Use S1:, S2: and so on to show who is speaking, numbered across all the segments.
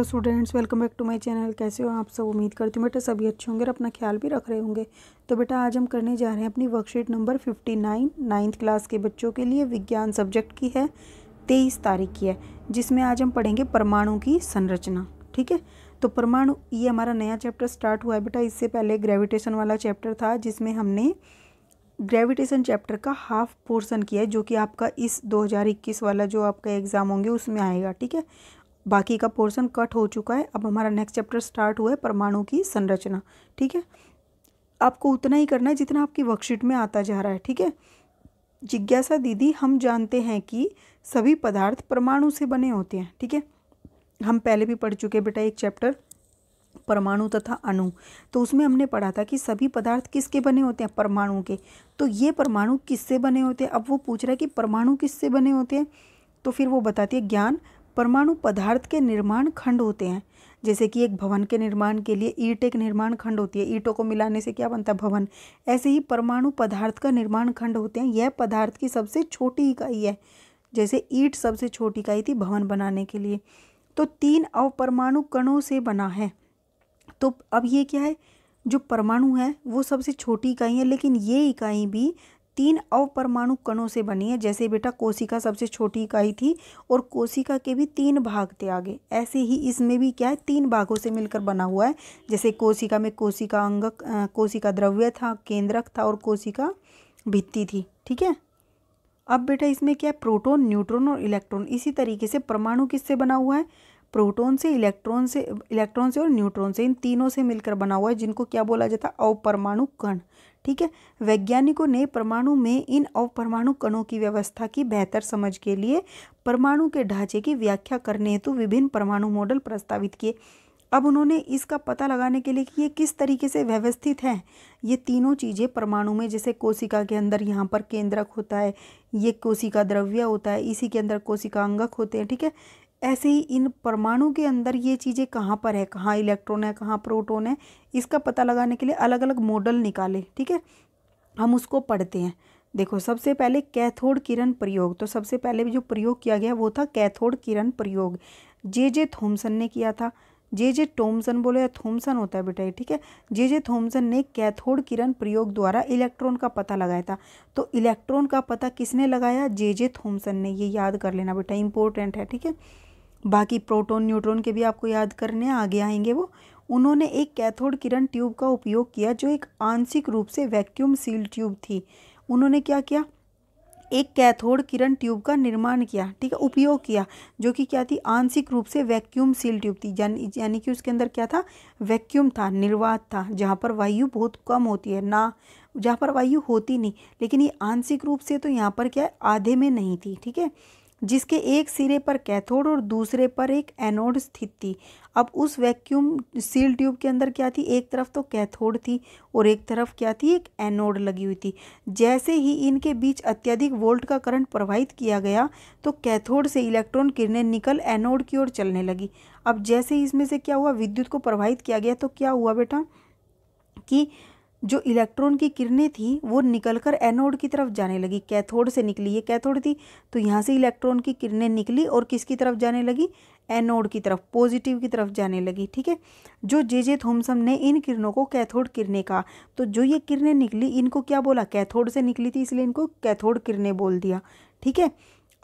S1: hello students welcome back to my channel कैसे हो आप सब उम्मीद करती हूँ बेटा सभी अच्छे होंगे और अपना ख्याल भी रख रहे होंगे तो बेटा आज हम करने जा रहे हैं अपनी worksheet number fifty nine ninth class के बच्चों के लिए विज्ञान सब्जेक्ट की है तेईस तारीख की है जिसमें आज हम पढ़ेंगे परमाणु की संरचना ठीक है तो परमाणु ये हमारा नया चैप्टर स्टार्ट हुआ है बेटा इससे पहले ग्रेविटेशन वाला चैप्टर था जिसमें हमने ग्रेविटेशन चैप्टर का हाफ पोर्सन किया है जो कि आपका इस 2021 वाला जो आपका एग्ज़ाम होंगे उसमें आएगा ठीक है बाकी का पोर्शन कट हो चुका है अब हमारा नेक्स्ट चैप्टर स्टार्ट हुआ है परमाणु की संरचना ठीक है आपको उतना ही करना है जितना आपकी वर्कशीट में आता जा रहा है ठीक है जिज्ञासा दीदी हम जानते हैं कि सभी पदार्थ परमाणु से बने होते हैं ठीक है हम पहले भी पढ़ चुके बेटा एक चैप्टर परमाणु तथा अणु तो उसमें हमने पढ़ा था कि सभी पदार्थ किसके बने होते हैं परमाणु के तो ये परमाणु किससे बने होते हैं अब वो पूछ रहा है कि परमाणु किससे बने होते हैं तो फिर वो बताती है ज्ञान परमाणु पदार्थ के निर्माण खंड होते हैं जैसे कि एक भवन के निर्माण के लिए ईट एक निर्माण खंड होती है ईटों को मिलाने से क्या बनता है भवन ऐसे ही परमाणु पदार्थ का निर्माण खंड होते हैं यह पदार्थ की सबसे छोटी इकाई है जैसे ईट सबसे छोटी इकाई थी भवन बनाने के लिए तो तीन अवपरमाणु कणों से बना है तो अब ये क्या है जो परमाणु है वो सबसे छोटी इकाई है लेकिन ये इकाई भी तीन अवपरमाणु कणों से बनी है जैसे बेटा कोशिका सबसे छोटी इकाई थी और कोशिका के भी तीन भाग थे आगे ऐसे ही इसमें भी क्या है तीन भागों से मिलकर बना हुआ है जैसे कोशिका में कोशिका अंगक कोशिका द्रव्य था केंद्रक था और कोशिका भित्ती थी ठीक है अब बेटा इसमें क्या है प्रोटोन न्यूट्रॉन और इलेक्ट्रॉन इसी तरीके से परमाणु किससे बना हुआ है प्रोटोन से इलेक्ट्रॉन से इलेक्ट्रॉन से और न्यूट्रॉन से इन तीनों से मिलकर बना हुआ है जिनको क्या बोला जाता है अवपरमाणु कण ठीक है वैज्ञानिकों ने परमाणु में इन अवपरमाणु कणों की व्यवस्था की बेहतर समझ के लिए परमाणु के ढांचे की व्याख्या करने हेतु विभिन्न परमाणु मॉडल प्रस्तावित किए अब उन्होंने इसका पता लगाने के लिए कि ये किस तरीके से व्यवस्थित हैं ये तीनों चीज़ें परमाणु में जैसे कोशिका के अंदर यहाँ पर केंद्रक होता है ये कोशिका द्रव्य होता है इसी के अंदर कोशिका अंगक होते हैं ठीक है ऐसे ही इन परमाणु के अंदर ये चीज़ें कहाँ पर है कहाँ इलेक्ट्रॉन है कहाँ प्रोटोन है इसका पता लगाने के लिए अलग अलग मॉडल निकाले ठीक है हम उसको पढ़ते हैं देखो सबसे पहले कैथोड किरण प्रयोग तो सबसे पहले जो प्रयोग किया गया वो था कैथोड किरण प्रयोग जे जे थॉम्सन ने किया था जे जे टोमसन बोले या थॉम्सन होता है बेटा ये ठीक है जे जे थॉम्सन ने कैथोड किरण प्रयोग द्वारा इलेक्ट्रॉन का पता लगाया था तो इलेक्ट्रॉन का पता किसने लगाया जे जे थॉम्सन ने ये याद कर लेना बेटा इंपॉर्टेंट है ठीक है बाकी प्रोटॉन न्यूट्रॉन के भी आपको याद करने आगे आएंगे वो उन्होंने एक कैथोड किरण ट्यूब का उपयोग किया जो एक आंशिक रूप से वैक्यूम सील ट्यूब थी उन्होंने क्या किया एक कैथोड किरण ट्यूब का निर्माण किया ठीक है उपयोग किया जो कि क्या थी आंशिक रूप से वैक्यूम सील ट्यूब थी यानी कि उसके अंदर क्या था वैक्यूम था निर्वात था जहाँ पर वायु बहुत कम होती है ना जहाँ पर वायु होती नहीं लेकिन ये आंशिक रूप से तो यहाँ पर क्या है आधे में नहीं थी ठीक है जिसके एक सिरे पर कैथोड और दूसरे पर एक एनोड स्थित थी अब उस वैक्यूम सील ट्यूब के अंदर क्या थी एक तरफ तो कैथोड थी और एक तरफ क्या थी एक एनोड लगी हुई थी जैसे ही इनके बीच अत्यधिक वोल्ट का करंट प्रवाहित किया गया तो कैथोड से इलेक्ट्रॉन किरणें निकल एनोड की ओर चलने लगी अब जैसे ही इसमें से क्या हुआ विद्युत को प्रवाहित किया गया तो क्या हुआ बेटा कि जो इलेक्ट्रॉन की किरणें थी वो निकलकर एनोड की तरफ जाने लगी कैथोड से निकली ये कैथोड थी तो यहाँ से इलेक्ट्रॉन की किरणें निकली और किसकी तरफ जाने लगी एनोड की तरफ पॉजिटिव की तरफ जाने लगी ठीक है जो जे जे थोमसम ने इन किरणों को कैथोड किरणें कहा तो जो ये किरणें निकली इनको क्या बोला कैथोड से निकली थी इसलिए इनको कैथोड किरणें बोल दिया ठीक है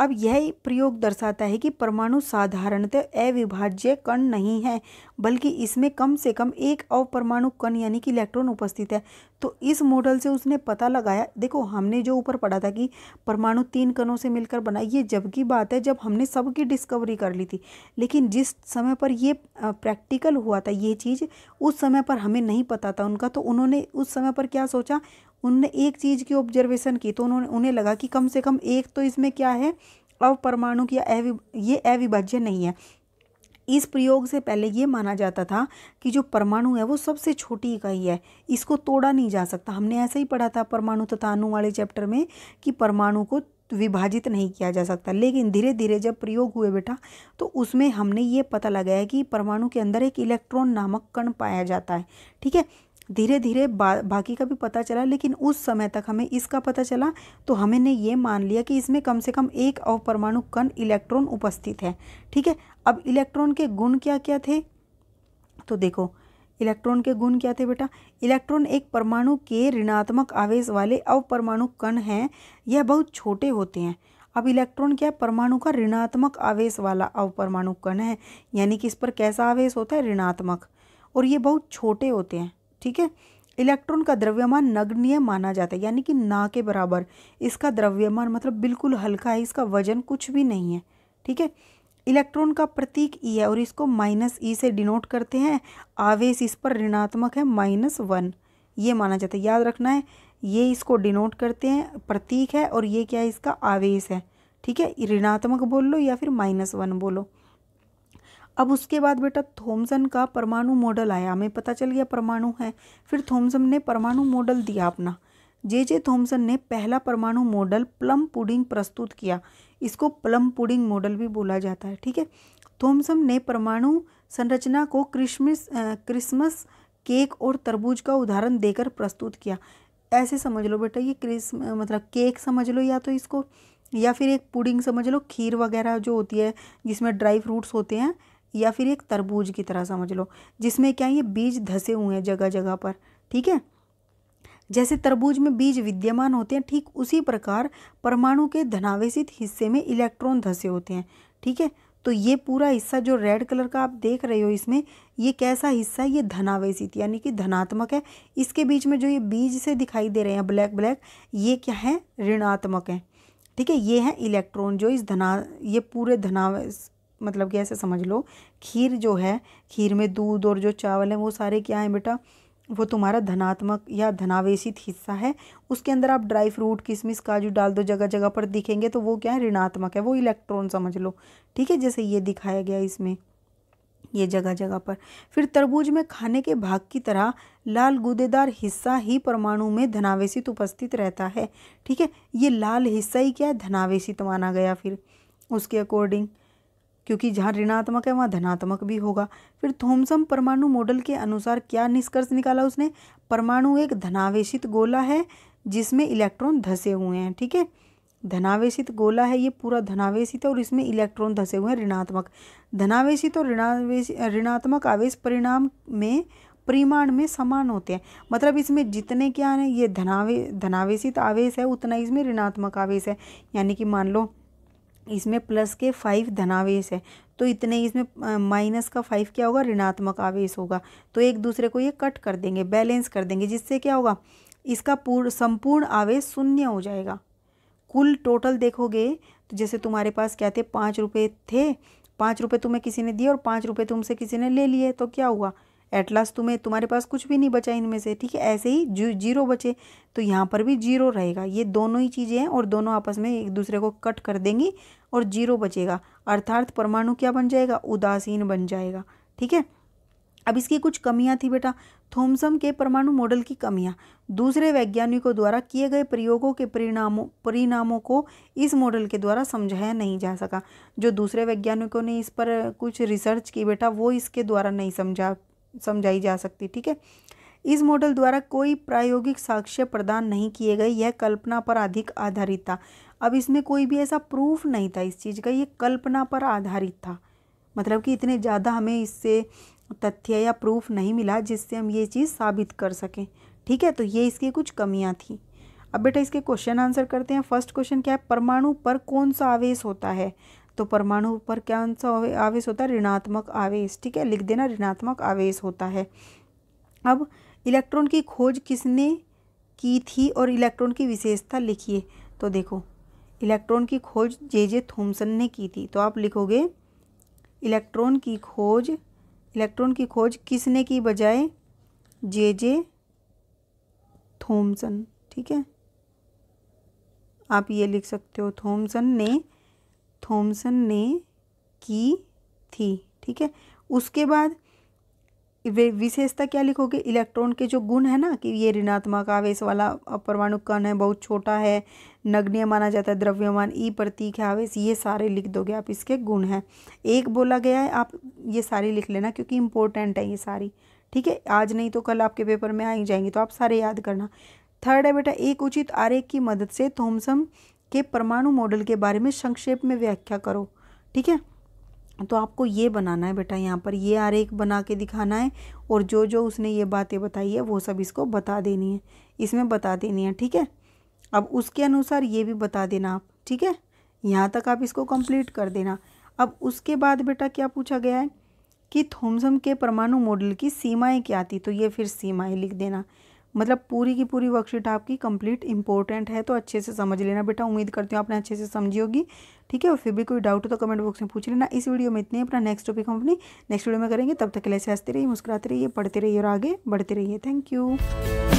S1: अब यह प्रयोग दर्शाता है कि परमाणु साधारणतः अविभाज्य कण नहीं है बल्कि इसमें कम से कम एक अवपरमाणु कण यानी कि इलेक्ट्रॉन उपस्थित है तो इस मॉडल से उसने पता लगाया देखो हमने जो ऊपर पढ़ा था कि परमाणु तीन कणों से मिलकर बना ये जब की बात है जब हमने सबकी डिस्कवरी कर ली थी लेकिन जिस समय पर ये प्रैक्टिकल हुआ था ये चीज़ उस समय पर हमें नहीं पता था उनका तो उन्होंने उस समय पर क्या सोचा उनने एक चीज़ की ऑब्जर्वेशन की तो उन्होंने उन्हें लगा कि कम से कम एक तो इसमें क्या है अब परमाणु की अवि ये अविभाज्य नहीं है इस प्रयोग से पहले ये माना जाता था कि जो परमाणु है वो सबसे छोटी इकाई है इसको तोड़ा नहीं जा सकता हमने ऐसा ही पढ़ा था परमाणु तथा अणु वाले चैप्टर में कि परमाणु को विभाजित नहीं किया जा सकता लेकिन धीरे धीरे जब प्रयोग हुए बेटा तो उसमें हमने ये पता लगाया कि परमाणु के अंदर एक इलेक्ट्रॉन नामक कण पाया जाता है ठीक है धीरे धीरे बा, बाकी का भी पता चला लेकिन उस समय तक हमें इसका पता चला तो हमने ये मान लिया कि इसमें कम से कम एक अवपरमाणु कण इलेक्ट्रॉन उपस्थित है ठीक है अब इलेक्ट्रॉन के गुण क्या क्या थे तो देखो इलेक्ट्रॉन के गुण क्या थे बेटा इलेक्ट्रॉन एक परमाणु के ऋणात्मक आवेश वाले अवपरमाणु कण हैं यह बहुत छोटे होते हैं अब इलेक्ट्रॉन क्या है परमाणु का ऋणात्मक आवेश वाला अवपरमाणु कण है यानी कि इस पर कैसा आवेश होता है ऋणात्मक और ये बहुत छोटे होते हैं ठीक है इलेक्ट्रॉन का द्रव्यमान नगण्य माना जाता है यानी कि ना के बराबर इसका द्रव्यमान मतलब बिल्कुल हल्का है इसका वजन कुछ भी नहीं है ठीक है इलेक्ट्रॉन का प्रतीक ई e है और इसको माइनस ई e से डिनोट करते हैं आवेश इस पर ऋणात्मक है माइनस वन ये माना जाता है याद रखना है ये इसको डिनोट करते हैं प्रतीक है और ये क्या है इसका आवेश है ठीक है ऋणात्मक बोल लो या फिर माइनस वन बोलो अब उसके बाद बेटा थोम्सन का परमाणु मॉडल आया हमें पता चल गया परमाणु है फिर थॉमसन ने परमाणु मॉडल दिया अपना जे जे थोम्सन ने पहला परमाणु मॉडल प्लम पुडिंग प्रस्तुत किया इसको प्लम पुडिंग मॉडल भी बोला जाता है ठीक है थॉमसन ने परमाणु संरचना को क्रिसमस क्रिसमस केक और तरबूज का उदाहरण देकर प्रस्तुत किया ऐसे समझ लो बेटा ये क्रिस मतलब केक समझ लो या तो इसको या फिर एक पुडिंग समझ लो खीर वगैरह जो होती है जिसमें ड्राई फ्रूट्स होते हैं या फिर एक तरबूज की तरह समझ लो जिसमें क्या ये बीज धसे हुए हैं जगह जगह पर ठीक है जैसे तरबूज में बीज विद्यमान होते हैं ठीक उसी प्रकार परमाणु के धनावेशित हिस्से में इलेक्ट्रॉन धसे होते हैं ठीक है तो ये पूरा हिस्सा जो रेड कलर का आप देख रहे हो इसमें ये कैसा हिस्सा ये धनावेशित यानी कि धनात्मक है इसके बीच में जो ये बीज से दिखाई दे रहे हैं ब्लैक ब्लैक ये क्या है ऋणात्मक है ठीक है ये है इलेक्ट्रॉन जो इस धना ये पूरे धनावेश मतलब कि ऐसे समझ लो खीर जो है खीर में दूध और जो चावल है वो सारे क्या हैं बेटा वो तुम्हारा धनात्मक या धनावेशित हिस्सा है उसके अंदर आप ड्राई फ्रूट किशमिश काजू डाल दो जगह जगह पर दिखेंगे तो वो क्या है ऋणात्मक है वो इलेक्ट्रॉन समझ लो ठीक है जैसे ये दिखाया गया इसमें ये जगह जगह पर फिर तरबूज में खाने के भाग की तरह लाल गुदेदार हिस्सा ही परमाणु में धनावेशित उपस्थित रहता है ठीक है ये लाल हिस्सा ही क्या है धनावेशित माना गया फिर उसके अकॉर्डिंग क्योंकि जहाँ ऋणात्मक है वहाँ धनात्मक भी होगा फिर थोमसम परमाणु मॉडल के अनुसार क्या निष्कर्ष निकाला उसने परमाणु एक धनावेशित गोला है जिसमें इलेक्ट्रॉन धसे हुए हैं ठीक है धनावेशित गोला है ये पूरा धनावेशित है और इसमें इलेक्ट्रॉन धसे हुए हैं ऋणात्मक धनावेशित और ऋणावेश ऋणात्मक आवेश परिणाम में परिमाण में समान होते हैं मतलब इसमें जितने क्या हैं ये धनावे धनावेशित आवेश है उतना इसमें ऋणात्मक आवेश है यानी कि मान लो इसमें प्लस के फाइव धनावेश है तो इतने ही इसमें माइनस का फाइव क्या होगा ऋणात्मक आवेश होगा तो एक दूसरे को ये कट कर देंगे बैलेंस कर देंगे जिससे क्या होगा इसका पूर्ण संपूर्ण आवेश शून्य हो जाएगा कुल टोटल देखोगे तो जैसे तुम्हारे पास क्या थे पाँच रुपये थे पाँच रुपये तुम्हें किसी ने दिए और पाँच रुपये तुमसे किसी ने ले लिए तो क्या हुआ एट लास्ट तुम्हें तुम्हारे पास कुछ भी नहीं बचा इनमें से ठीक है ऐसे ही जी, जीरो बचे तो यहाँ पर भी जीरो रहेगा ये दोनों ही चीज़ें हैं और दोनों आपस में एक दूसरे को कट कर देंगी और जीरो बचेगा अर्थार्थ परमाणु क्या बन जाएगा उदासीन बन जाएगा ठीक है अब इसकी कुछ कमियां थी बेटा थोमसम के परमाणु मॉडल की कमियां दूसरे वैज्ञानिकों द्वारा किए गए प्रयोगों के परिणामों परिणामों को इस मॉडल के द्वारा समझाया नहीं जा सका जो दूसरे वैज्ञानिकों ने इस पर कुछ रिसर्च की बेटा वो इसके द्वारा नहीं समझा समझाई जा सकती ठीक है इस मॉडल द्वारा कोई प्रायोगिक साक्ष्य प्रदान नहीं किए गए यह कल्पना पर अधिक आधारित था अब इसमें कोई भी ऐसा प्रूफ नहीं था इस चीज़ का ये कल्पना पर आधारित था मतलब कि इतने ज़्यादा हमें इससे तथ्य या प्रूफ नहीं मिला जिससे हम ये चीज़ साबित कर सकें ठीक है तो ये इसकी कुछ कमियाँ थी अब बेटा इसके क्वेश्चन आंसर करते हैं फर्स्ट क्वेश्चन क्या है परमाणु पर कौन सा आवेश होता है तो परमाणु पर क्या आवेश होता है ऋणात्मक आवेश ठीक है लिख देना ऋणात्मक आवेश होता है अब इलेक्ट्रॉन की खोज किसने की थी और इलेक्ट्रॉन की विशेषता लिखिए तो देखो इलेक्ट्रॉन की खोज जे जे थॉमसन ने की थी तो आप लिखोगे इलेक्ट्रॉन की खोज इलेक्ट्रॉन की खोज किसने की बजाय जे जे थॉमसन ठीक है आप ये लिख सकते हो थॉमसन ने थॉमसन ने की थी ठीक है उसके बाद विशेषता क्या लिखोगे इलेक्ट्रॉन के जो गुण है ना कि ये ऋणात्मक आवेश वाला परमाणु कण है बहुत छोटा है नगण्य माना जाता है द्रव्यमान ई प्रतीक है आवेश ये सारे लिख दोगे आप इसके गुण हैं एक बोला गया है आप ये सारी लिख लेना क्योंकि इंपॉर्टेंट है ये सारी ठीक है आज नहीं तो कल आपके पेपर में आ ही जाएंगे तो आप सारे याद करना थर्ड है बेटा एक उचित आरेख की मदद से थॉमसन के परमाणु मॉडल के बारे में संक्षेप में व्याख्या करो ठीक है तो आपको ये बनाना है बेटा यहाँ पर ये आरेख बना के दिखाना है और जो जो उसने ये बातें बताई है वो सब इसको बता देनी है इसमें बता देनी है ठीक है अब उसके अनुसार ये भी बता देना आप ठीक है यहाँ तक आप इसको कंप्लीट कर देना अब उसके बाद बेटा क्या पूछा गया है कि थोमसम के परमाणु मॉडल की सीमाएँ क्या थी तो ये फिर सीमाएँ लिख देना मतलब पूरी की पूरी वर्कशीट आपकी कंप्लीट इंपॉर्टेंट है तो अच्छे से समझ लेना बेटा उम्मीद करती हूँ आपने अच्छे से समझी होगी ठीक है और फिर भी कोई डाउट हो तो कमेंट बॉक्स में पूछ लेना इस वीडियो में इतनी अपना नेक्स्ट टॉपिक हम अपनी नेक्स्ट वीडियो में करेंगे तब तक के लिए हंसते रहिए मुस्कुराते रहिए पढ़ते रहिए और आगे बढ़ते रहिए थैंक यू